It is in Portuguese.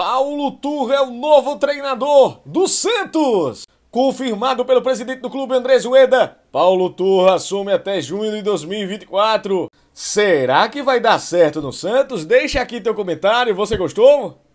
Paulo Turra é o novo treinador do Santos. Confirmado pelo presidente do clube, André Zueda, Paulo Turra assume até junho de 2024. Será que vai dar certo no Santos? Deixa aqui teu comentário, você gostou?